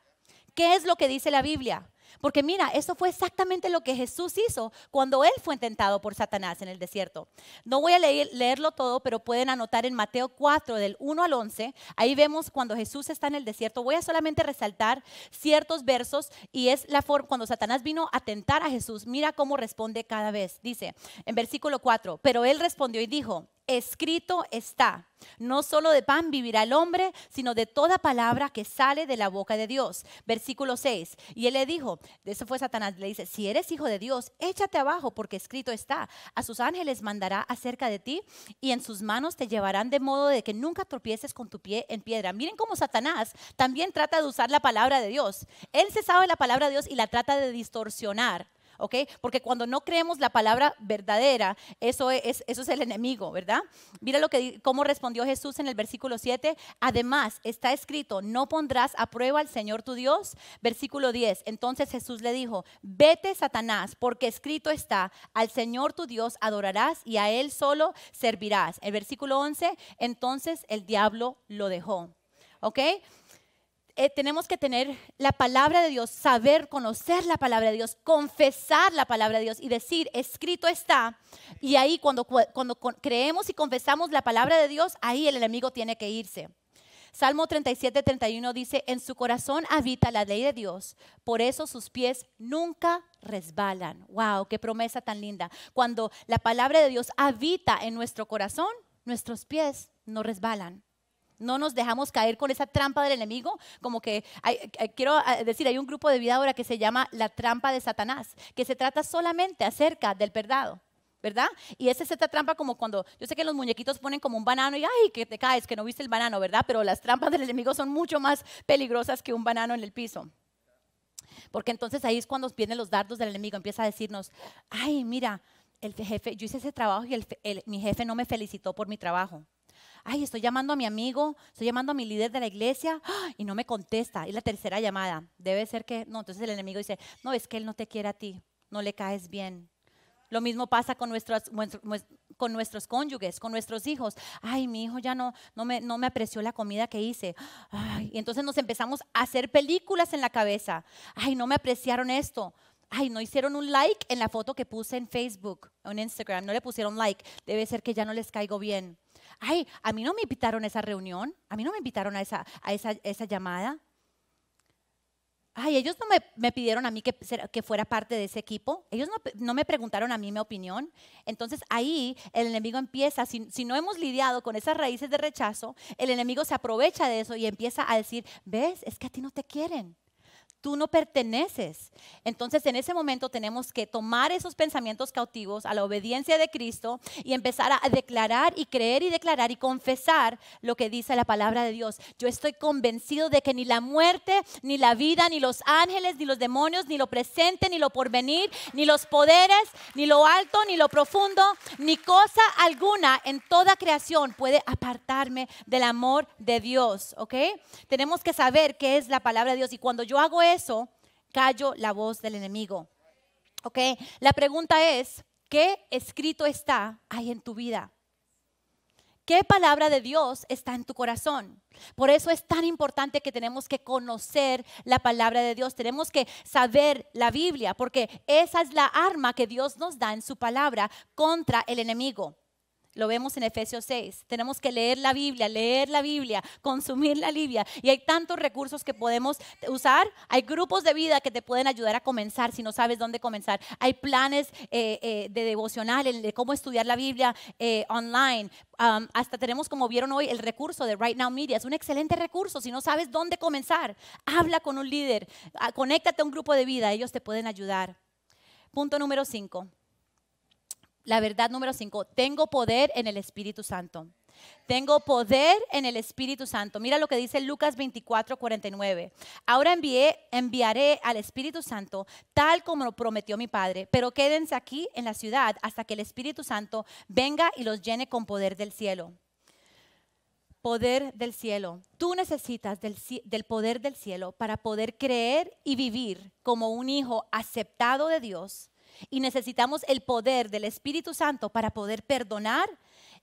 ¿Qué es lo que dice la Biblia? Porque mira, eso fue exactamente lo que Jesús hizo cuando él fue tentado por Satanás en el desierto. No voy a leerlo todo, pero pueden anotar en Mateo 4, del 1 al 11. Ahí vemos cuando Jesús está en el desierto. Voy a solamente resaltar ciertos versos y es la forma, cuando Satanás vino a tentar a Jesús, mira cómo responde cada vez. Dice en versículo 4, pero él respondió y dijo, escrito está, no solo de pan vivirá el hombre, sino de toda palabra que sale de la boca de Dios. Versículo 6. Y él le dijo, de eso fue Satanás, le dice, si eres hijo de Dios, échate abajo porque escrito está, a sus ángeles mandará acerca de ti y en sus manos te llevarán de modo de que nunca tropieces con tu pie en piedra. Miren cómo Satanás también trata de usar la palabra de Dios. Él se sabe la palabra de Dios y la trata de distorsionar. Porque cuando no creemos la palabra verdadera, eso es, eso es el enemigo, ¿verdad? Mira lo que, cómo respondió Jesús en el versículo 7. Además, está escrito, no pondrás a prueba al Señor tu Dios. Versículo 10. Entonces Jesús le dijo, vete Satanás, porque escrito está, al Señor tu Dios adorarás y a Él solo servirás. El versículo 11, entonces el diablo lo dejó. ¿Ok? Eh, tenemos que tener la palabra de Dios, saber, conocer la palabra de Dios, confesar la palabra de Dios y decir, escrito está. Y ahí cuando, cuando creemos y confesamos la palabra de Dios, ahí el enemigo tiene que irse. Salmo 37, 31 dice, en su corazón habita la ley de Dios, por eso sus pies nunca resbalan. ¡Wow! ¡Qué promesa tan linda! Cuando la palabra de Dios habita en nuestro corazón, nuestros pies no resbalan. No nos dejamos caer con esa trampa del enemigo, como que eh, quiero eh, decir, hay un grupo de vida ahora que se llama la trampa de Satanás, que se trata solamente acerca del perdado. ¿Verdad? Y esa es esta trampa como cuando, yo sé que los muñequitos ponen como un banano y, ay, que te caes, que no viste el banano, ¿verdad? Pero las trampas del enemigo son mucho más peligrosas que un banano en el piso. Porque entonces ahí es cuando vienen los dardos del enemigo, empieza a decirnos, ay, mira, el jefe, yo hice ese trabajo y mi jefe no me felicitó por mi trabajo ay, estoy llamando a mi amigo, estoy llamando a mi líder de la iglesia ¡ah!", y no me contesta. Y la tercera llamada, debe ser que, no, entonces el enemigo dice, no, es que él no te quiere a ti, no le caes bien. Lo mismo pasa con nuestros, con nuestros cónyuges, con nuestros hijos. Ay, mi hijo ya no, no, me, no me apreció la comida que hice. y entonces nos empezamos a hacer películas en la cabeza. Ay, no me apreciaron esto ay, no hicieron un like en la foto que puse en Facebook en Instagram, no le pusieron like, debe ser que ya no les caigo bien ay, a mí no me invitaron a esa reunión, a mí no me invitaron a esa, a esa, llamada. Ay, ellos no me, pidieron a mí que, que, fuera parte de ese equipo. Ellos no, me preguntaron a mí mi opinión. Entonces ahí el enemigo empieza, si, no hemos lidiado con esas raíces de rechazo, el enemigo se aprovecha de eso y empieza a decir, ves, es que a ti no te quieren tú no perteneces. Entonces en ese momento tenemos que tomar esos pensamientos cautivos a la obediencia de Cristo y empezar a declarar y creer y declarar y confesar lo que dice la palabra de Dios. Yo estoy convencido de que ni la muerte, ni la vida, ni los ángeles, ni los demonios, ni lo presente, ni lo porvenir, ni los poderes, ni lo alto, ni lo profundo, ni cosa alguna en toda creación puede apartarme del amor de Dios, ¿ok? Tenemos que saber qué es la palabra de Dios y cuando yo hago eso, eso callo la voz del enemigo. ¿Ok? La pregunta es, ¿qué escrito está ahí en tu vida? ¿Qué palabra de Dios está en tu corazón? Por eso es tan importante que tenemos que conocer la palabra de Dios, tenemos que saber la Biblia, porque esa es la arma que Dios nos da en su palabra contra el enemigo. Lo vemos en Efesios 6. Tenemos que leer la Biblia, leer la Biblia, consumir la Biblia. Y hay tantos recursos que podemos usar. Hay grupos de vida que te pueden ayudar a comenzar si no sabes dónde comenzar. Hay planes eh, eh, de devocional, de cómo estudiar la Biblia eh, online. Um, hasta tenemos, como vieron hoy, el recurso de Right Now Media. Es un excelente recurso si no sabes dónde comenzar. Habla con un líder, ah, conéctate a un grupo de vida. Ellos te pueden ayudar. Punto número 5. La verdad número cinco, tengo poder en el Espíritu Santo. Tengo poder en el Espíritu Santo. Mira lo que dice Lucas 24, 49. Ahora enviaré al Espíritu Santo tal como lo prometió mi Padre, pero quédense aquí en la ciudad hasta que el Espíritu Santo venga y los llene con poder del cielo. Poder del cielo. Tú necesitas del poder del cielo para poder creer y vivir como un hijo aceptado de Dios y necesitamos el poder del Espíritu Santo para poder perdonar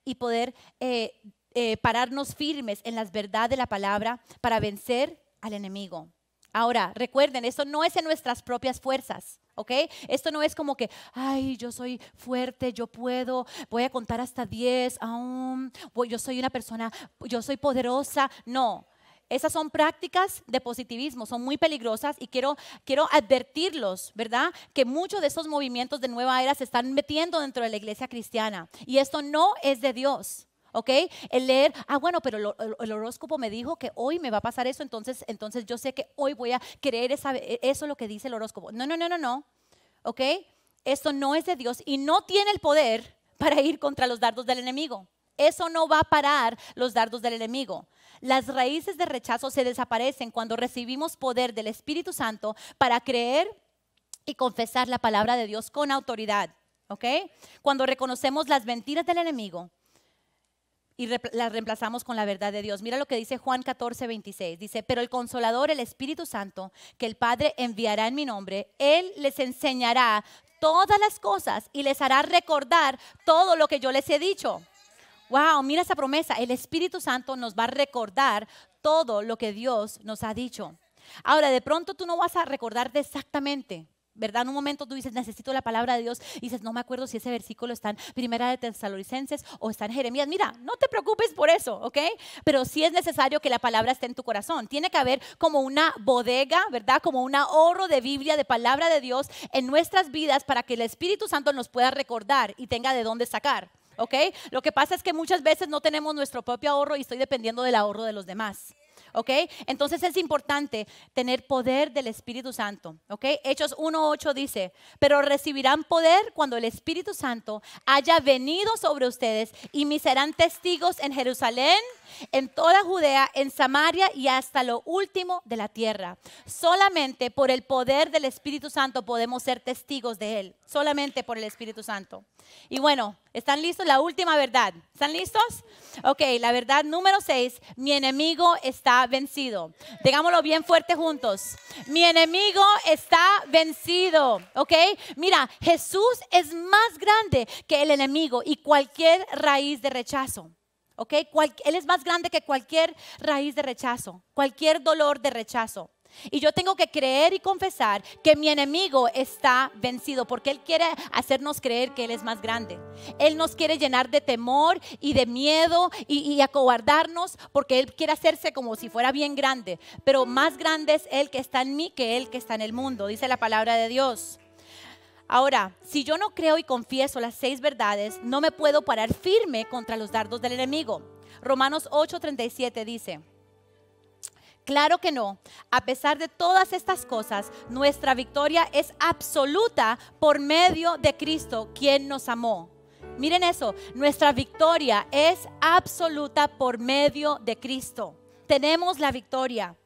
y poder eh, eh, pararnos firmes en las verdades de la palabra para vencer al enemigo. Ahora, recuerden, esto no es en nuestras propias fuerzas, ¿ok? Esto no es como que, ay, yo soy fuerte, yo puedo, voy a contar hasta 10, aún, yo soy una persona, yo soy poderosa. No, esas son prácticas de positivismo, son muy peligrosas y quiero, quiero advertirlos, ¿verdad? Que muchos de esos movimientos de nueva era se están metiendo dentro de la iglesia cristiana y esto no es de Dios. ¿ok? El leer, ah, bueno, pero el, horóscopo me dijo que hoy me va a pasar eso, entonces, entonces yo sé que hoy voy a creer e, eso lo que dice el horóscopo. No, no, no, no, no, ¿ok? Esto no es de Dios y no tiene el poder para ir contra los dardos del enemigo. Eso no va a parar los dardos del enemigo. Las raíces de rechazo se desaparecen cuando recibimos poder del Espíritu Santo para creer y confesar la palabra de Dios con autoridad. ¿Ok? Cuando reconocemos las mentiras del enemigo y las reemplazamos con la verdad de Dios. Mira lo que dice Juan 14, 26. Dice, pero el consolador, el Espíritu Santo, que el Padre enviará en mi nombre, Él les enseñará todas las cosas y les hará recordar todo lo que yo les he dicho wow, mira esa promesa, el Espíritu Santo nos va a recordar todo lo que Dios nos ha dicho. Ahora, de pronto tú no vas a recordar exactamente. ¿Verdad? En un momento tú dices, necesito la palabra de Dios. Y dices, no me acuerdo si ese versículo está en Primera de Tesalonicenses o está en Jeremías. Mira, no te preocupes por eso, ¿ok? Pero sí es necesario que la palabra esté en tu corazón. Tiene que haber como una bodega, ¿verdad? Como un ahorro de Biblia, de palabra de Dios en nuestras vidas para que el Espíritu Santo nos pueda recordar y tenga de dónde sacar. Okay, Lo que pasa es que muchas veces no tenemos nuestro propio ahorro y estoy dependiendo del ahorro de los demás. ¿Ok? Entonces es importante tener poder del Espíritu Santo. ¿Ok? Hechos 1.8 dice, pero recibirán poder cuando el Espíritu Santo haya venido sobre ustedes y me serán testigos en Jerusalén, en toda Judea, en Samaria y hasta lo último de la tierra. Solamente por el poder del Espíritu Santo podemos ser testigos de Él. Solamente por el Espíritu Santo. Y bueno, ¿están listos? La última verdad. ¿Están listos? Ok, la verdad número seis. Mi enemigo está vencido. Digámoslo bien fuerte juntos. Mi enemigo está vencido. Ok, mira, Jesús es más grande que el enemigo y cualquier raíz de rechazo él es más grande que cualquier raíz de rechazo, cualquier dolor de rechazo. Y yo tengo que creer y confesar que mi enemigo está vencido porque Él quiere hacernos creer que Él es más grande. Él nos quiere llenar de temor y de miedo y, y, acobardarnos porque Él quiere hacerse como si fuera bien grande. Pero más grande es Él que está en mí que Él que está en el mundo, dice la palabra de Dios. Ahora, si yo no creo y confieso las seis verdades, no me puedo parar firme contra los dardos del enemigo. Romanos 8:37 dice, Claro que no. A pesar de todas estas cosas, nuestra victoria es absoluta por medio de Cristo, quien nos amó. Miren eso, nuestra victoria es absoluta por medio de Cristo. Tenemos la victoria.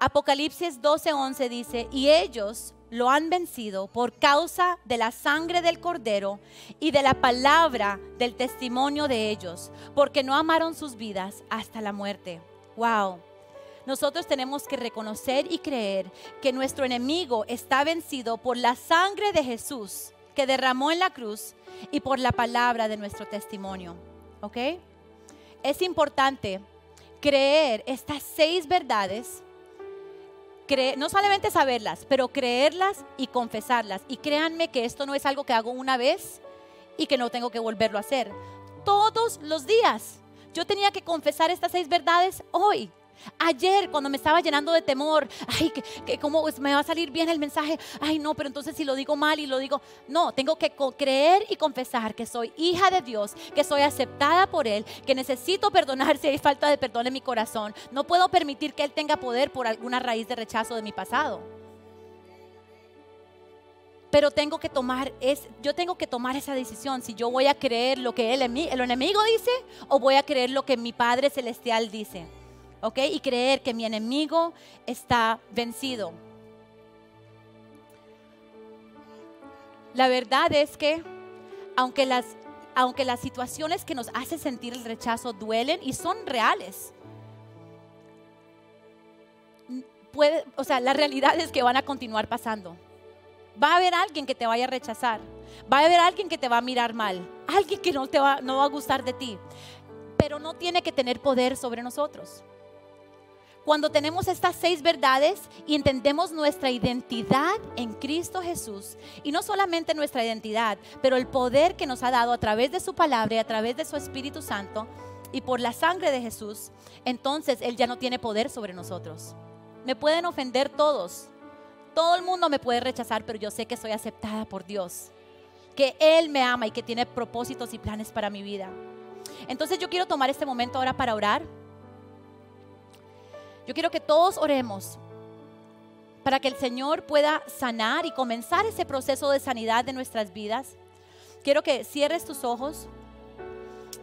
Apocalipsis 12:11 dice, y ellos lo han vencido por causa de la sangre del cordero y de la palabra del testimonio de ellos, porque no amaron sus vidas hasta la muerte. Wow. Nosotros tenemos que reconocer y creer que nuestro enemigo está vencido por la sangre de Jesús que derramó en la cruz y por la palabra de nuestro testimonio. ¿Ok? Es importante creer estas seis verdades no solamente saberlas, pero creerlas y confesarlas. Y créanme que esto no es algo que hago una vez y que no tengo que volverlo a hacer. Todos los días yo tenía que confesar estas seis verdades hoy. Ayer cuando me estaba llenando de temor, ay, que, cómo me va a salir bien el mensaje, ay no, pero entonces si lo digo mal y lo digo, no, tengo que creer y confesar que soy hija de Dios, que soy aceptada por Él, que necesito perdonar si hay falta de perdón en mi corazón. No puedo permitir que Él tenga poder por alguna raíz de rechazo de mi pasado. Pero tengo que tomar es, yo tengo que tomar esa decisión si yo voy a creer lo que el enemigo dice o voy a creer lo que mi Padre Celestial dice. Y creer que mi enemigo está vencido. La verdad es que aunque las, aunque las situaciones que nos hacen sentir el rechazo duelen y son reales, puede, o sea, la realidad es que van a continuar pasando. Va a haber alguien que te vaya a rechazar, va a haber alguien que te va a mirar mal, alguien que no te va, no va a gustar de ti, pero no tiene que tener poder sobre nosotros. Cuando tenemos estas seis verdades y entendemos nuestra identidad en Cristo Jesús, y no solamente nuestra identidad, pero el poder que nos ha dado a través de su palabra y a través de su Espíritu Santo y por la sangre de Jesús, entonces Él ya no tiene poder sobre nosotros. Me pueden ofender todos, todo el mundo me puede rechazar, pero yo sé que soy aceptada por Dios, que Él me ama y que tiene propósitos y planes para mi vida. Entonces yo quiero tomar este momento ahora para orar. Yo quiero que todos oremos para que el Señor pueda sanar y comenzar ese proceso de sanidad de nuestras vidas. Quiero que cierres tus ojos,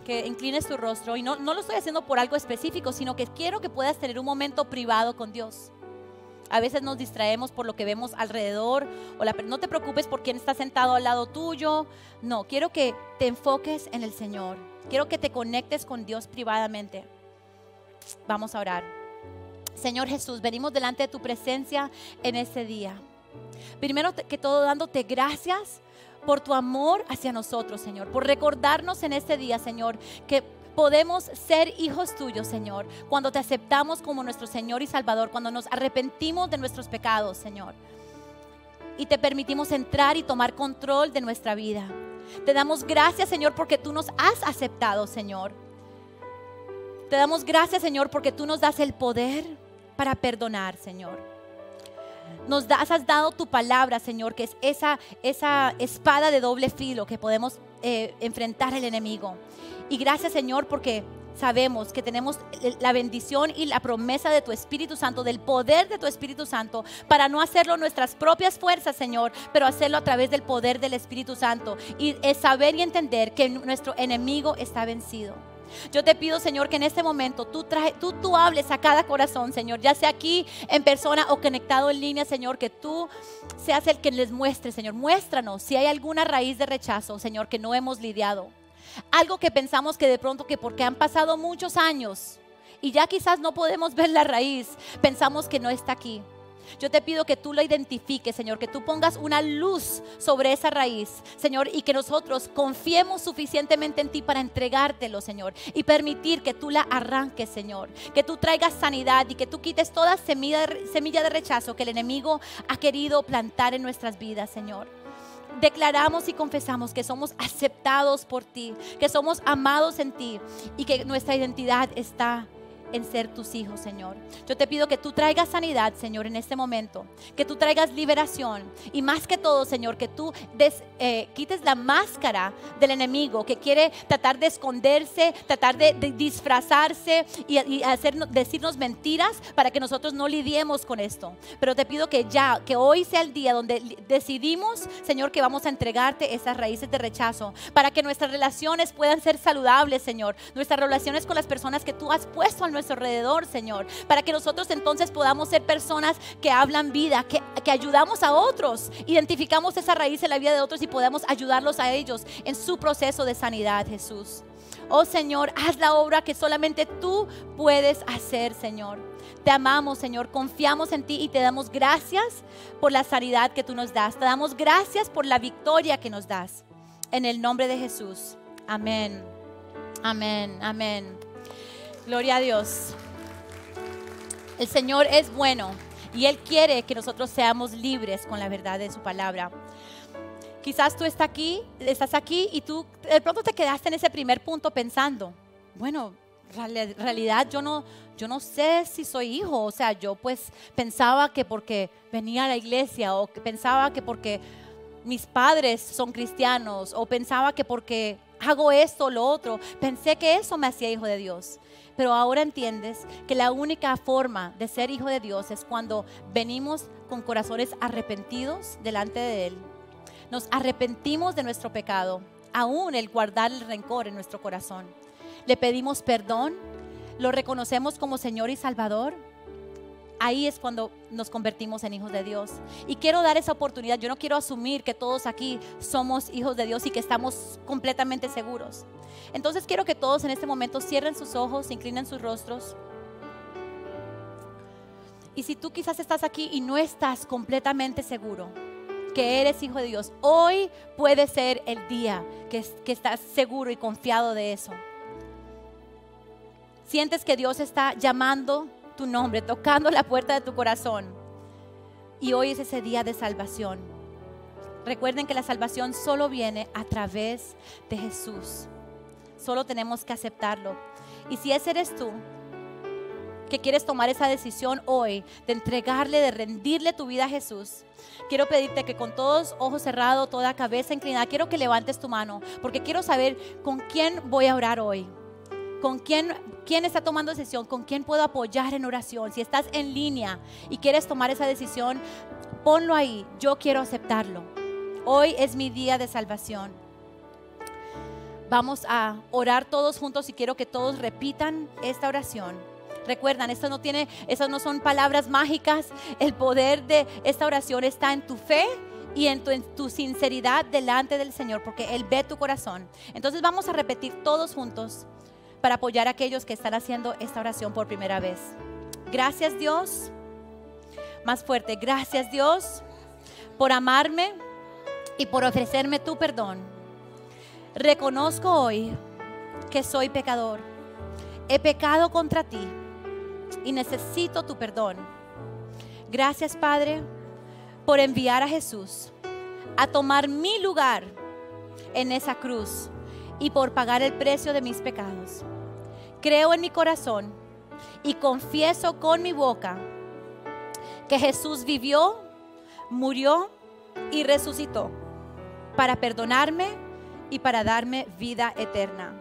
que inclines tu rostro. Y no, no lo estoy haciendo por algo específico, sino que quiero que puedas tener un momento privado con Dios. A veces nos distraemos por lo que vemos alrededor. O la, no te preocupes por quién está sentado al lado tuyo. No, quiero que te enfoques en el Señor. Quiero que te conectes con Dios privadamente. Vamos a orar. Señor Jesús, venimos delante de tu presencia en este día. Primero que todo, dándote gracias por tu amor hacia nosotros, Señor, por recordarnos en este día, Señor, que podemos ser hijos tuyos, Señor, cuando te aceptamos como nuestro Señor y Salvador, cuando nos arrepentimos de nuestros pecados, Señor, y te permitimos entrar y tomar control de nuestra vida. Te damos gracias, Señor, porque tú nos has aceptado, Señor. Te damos gracias, Señor, porque tú nos das el poder para perdonar, Señor. Nos has dado tu palabra, Señor, que es esa, esa espada de doble filo que podemos eh, enfrentar al enemigo. Y gracias, Señor, porque sabemos que tenemos la bendición y la promesa de tu Espíritu Santo, del poder de tu Espíritu Santo, para no hacerlo nuestras propias fuerzas, Señor, pero hacerlo a través del poder del Espíritu Santo y saber y entender que nuestro enemigo está vencido. Yo te pido, Señor, que en este momento tú, traje, tú, tú hables a cada corazón, Señor, ya sea aquí en persona o conectado en línea, Señor, que tú seas el que les muestre, Señor. Muéstranos si hay alguna raíz de rechazo, Señor, que no hemos lidiado. Algo que pensamos que de pronto que porque han pasado muchos años y ya quizás no podemos ver la raíz, pensamos que no está aquí. Yo te pido que tú lo identifiques, Señor, que tú pongas una luz sobre esa raíz, Señor, y que nosotros confiemos suficientemente en ti para entregártelo, Señor, y permitir que tú la arranques, Señor, que tú traigas sanidad y que tú quites toda semilla, semilla de rechazo que el enemigo ha querido plantar en nuestras vidas, Señor declaramos y confesamos que somos aceptados por ti, que somos amados en ti y que nuestra identidad está en ser tus hijos, Señor. Yo te pido que tú traigas sanidad, Señor, en este momento, que tú traigas liberación y más que todo, Señor, que tú eh, quites la máscara del enemigo que quiere tratar de esconderse, tratar de, disfrazarse y, decirnos mentiras para que nosotros no lidiemos con esto. Pero te pido que ya, que hoy sea el día donde decidimos, Señor, que vamos a entregarte esas raíces de rechazo para que nuestras relaciones puedan ser saludables, Señor, nuestras relaciones con las personas que tú has puesto al nuestro alrededor, Señor, para que nosotros entonces podamos ser personas que hablan vida, que, que ayudamos a otros, identificamos esa raíz en la vida de otros y podamos ayudarlos a ellos en su proceso de sanidad, Jesús. Oh Señor, haz la obra que solamente tú puedes hacer, Señor. Te amamos, Señor. Confiamos en ti y te damos gracias por la sanidad que tú nos das. Te damos gracias por la victoria que nos das. En el nombre de Jesús. Amén. Amén. Amén. Gloria a Dios. El Señor es bueno y Él quiere que nosotros seamos libres con la verdad de su palabra. Quizás tú estás aquí, estás aquí y tú de pronto te quedaste en ese primer punto pensando, bueno, en realidad yo no, yo no sé si soy hijo, o sea, yo pues pensaba que porque venía a la iglesia o pensaba que porque mis padres son cristianos o pensaba que porque hago esto o lo otro, pensé que eso me hacía hijo de Dios. Pero ahora entiendes que la única forma de ser hijo de Dios es cuando venimos con corazones arrepentidos delante de Él. Nos arrepentimos de nuestro pecado, aún el guardar el rencor en nuestro corazón. Le pedimos perdón, lo reconocemos como Señor y Salvador ahí es cuando nos convertimos en hijos de Dios. Y quiero dar esa oportunidad. Yo no quiero asumir que todos aquí somos hijos de Dios y que estamos completamente seguros. Entonces quiero que todos en este momento cierren sus ojos, inclinen sus rostros. Y si tú quizás estás aquí y no estás completamente seguro que eres hijo de Dios, hoy puede ser el día que, que estás seguro y confiado de eso. Sientes que Dios está llamando tu nombre, tocando la puerta de tu corazón. Y hoy es ese día de salvación. Recuerden que la salvación solo viene a través de Jesús. Solo tenemos que aceptarlo. Y si ese eres tú, que quieres tomar esa decisión hoy de entregarle, de rendirle tu vida a Jesús, quiero pedirte que con todos ojos cerrados, toda cabeza inclinada, quiero que levantes tu mano, porque quiero saber con quién voy a orar hoy con quién, quién está tomando decisión? con quién puedo apoyar en oración. Si estás en línea y quieres tomar esa decisión, ponlo ahí. Yo quiero aceptarlo. Hoy es mi día de salvación. Vamos a orar todos juntos y quiero que todos repitan esta oración. Recuerdan, esto no tiene, esas no son palabras mágicas. El poder de esta oración está en tu fe y en tu, en tu, sinceridad delante del Señor, porque Él ve tu corazón. Entonces vamos a repetir todos juntos para apoyar a aquellos que están haciendo esta oración por primera vez. Gracias Dios, más fuerte, gracias Dios por amarme y por ofrecerme tu perdón. Reconozco hoy que soy pecador. He pecado contra ti y necesito tu perdón. Gracias Padre por enviar a Jesús a tomar mi lugar en esa cruz y por pagar el precio de mis pecados. Creo en mi corazón y confieso con mi boca que Jesús vivió, murió y resucitó para perdonarme y para darme vida eterna.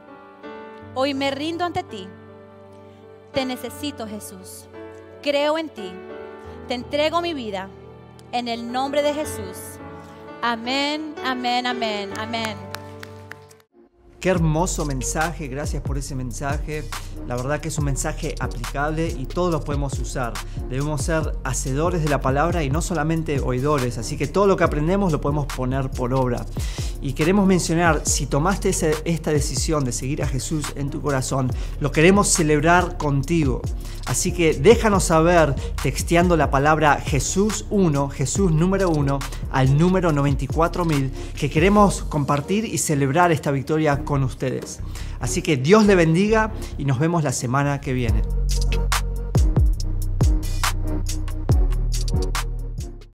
Hoy me rindo ante ti. Te necesito, Jesús. Creo en ti. Te entrego mi vida. En el nombre de Jesús. Amén, amén, amén, amén. Qué hermoso mensaje, gracias por ese mensaje. La verdad que es un mensaje aplicable y todos lo podemos usar. Debemos ser hacedores de la palabra y no solamente oidores, así que todo lo que aprendemos lo podemos poner por obra. Y queremos mencionar, si tomaste esta decisión de seguir a Jesús en tu corazón, lo queremos celebrar contigo. Así que déjanos saber texteando la palabra Jesús 1, Jesús número 1, al número 94000, que queremos compartir y celebrar esta victoria con ustedes. Así que Dios le bendiga y nos vemos la semana que viene.